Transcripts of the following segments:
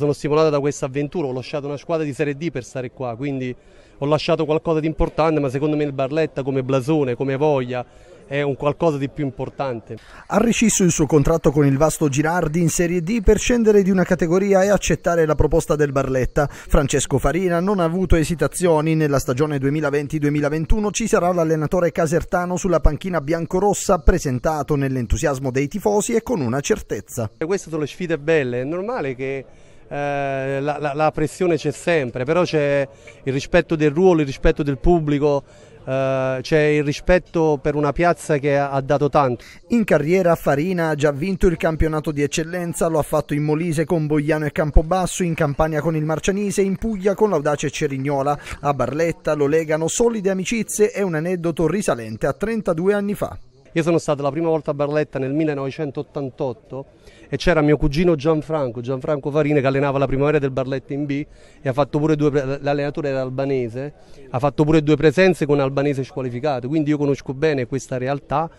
sono stimolato da questa avventura, ho lasciato una squadra di Serie D per stare qua, quindi ho lasciato qualcosa di importante, ma secondo me il Barletta come blasone, come voglia, è un qualcosa di più importante. Ha rescisso il suo contratto con il Vasto Girardi in Serie D per scendere di una categoria e accettare la proposta del Barletta. Francesco Farina non ha avuto esitazioni, nella stagione 2020-2021 ci sarà l'allenatore casertano sulla panchina biancorossa presentato nell'entusiasmo dei tifosi e con una certezza. Queste sono le sfide belle, è normale che eh, la, la, la, pressione c'è sempre, però c'è il rispetto del ruolo, il rispetto del pubblico, eh, c'è il rispetto per una piazza che ha, dato tanto. In carriera Farina ha già vinto il campionato di eccellenza, lo ha fatto in Molise con Boiano e Campobasso, in Campania con il Marcianise, in Puglia con l'Audace e Cerignola. A Barletta lo legano solide amicizie e un aneddoto risalente a 32 anni fa. Io sono stato la prima volta a Barletta nel 1988 e c'era mio cugino Gianfranco, Gianfranco Farine che allenava la primavera del Barletta in B e ha fatto pure due, l'allenatore era albanese, ha fatto pure due presenze con albanese squalificato, quindi io conosco bene questa realtà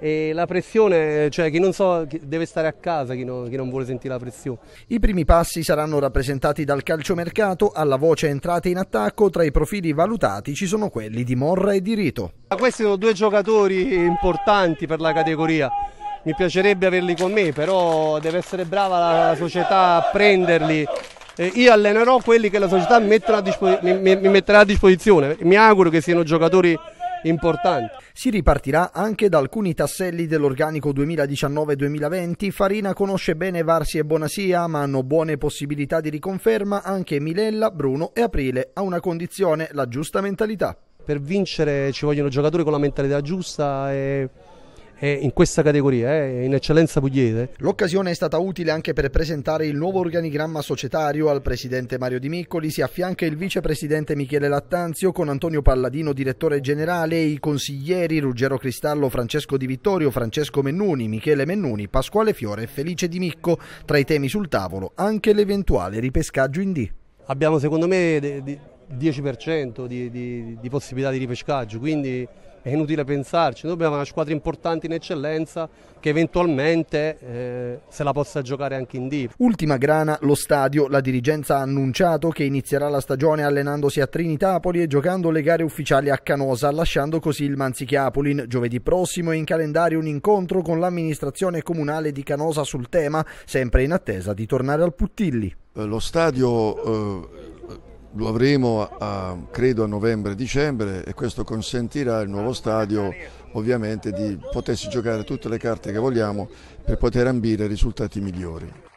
e la pressione, cioè chi non so, deve stare a casa chi, no, chi non vuole sentire la pressione. I primi passi saranno rappresentati dal calciomercato, alla voce entrate in attacco, tra i profili valutati ci sono quelli di Morra e di Rito. Questi sono due giocatori importanti per la categoria, mi piacerebbe averli con me, però deve essere brava la società a prenderli. io allenerò quelli che la società mi metterà a, mi metterà a disposizione, mi auguro che siano giocatori importanti. Si ripartirà anche da alcuni tasselli dell'organico 2019-2020. Farina conosce bene Varsi e Bonasia, ma hanno buone possibilità di riconferma anche Milella, Bruno e Aprile. A una condizione, la giusta mentalità. Per vincere ci vogliono giocatori con la mentalità giusta e in questa categoria, in eccellenza pugliese. L'occasione è stata utile anche per presentare il nuovo organigramma societario al presidente Mario Di Miccoli, si affianca il vicepresidente Michele Lattanzio con Antonio Palladino direttore generale e i consiglieri Ruggero Cristallo, Francesco Di Vittorio, Francesco Mennuni, Michele Mennuni, Pasquale Fiore e Felice Di Micco. Tra i temi sul tavolo anche l'eventuale ripescaggio in D. Abbiamo secondo me 10% di, di, di possibilità di ripescaggio, quindi è inutile pensarci, noi abbiamo una squadra importante in eccellenza che eventualmente eh, se la possa giocare anche in D. Ultima grana, lo stadio, la dirigenza ha annunciato che inizierà la stagione allenandosi a Trinitapoli e giocando le gare ufficiali a Canosa, lasciando così il Manzichiapolin. Giovedì prossimo è in calendario un incontro con l'amministrazione comunale di Canosa sul tema, sempre in attesa di tornare al Puttilli. Eh, lo stadio eh lo avremo a, credo a novembre-dicembre e questo consentirà al nuovo stadio ovviamente di potersi giocare tutte le carte che vogliamo per poter ambire risultati migliori.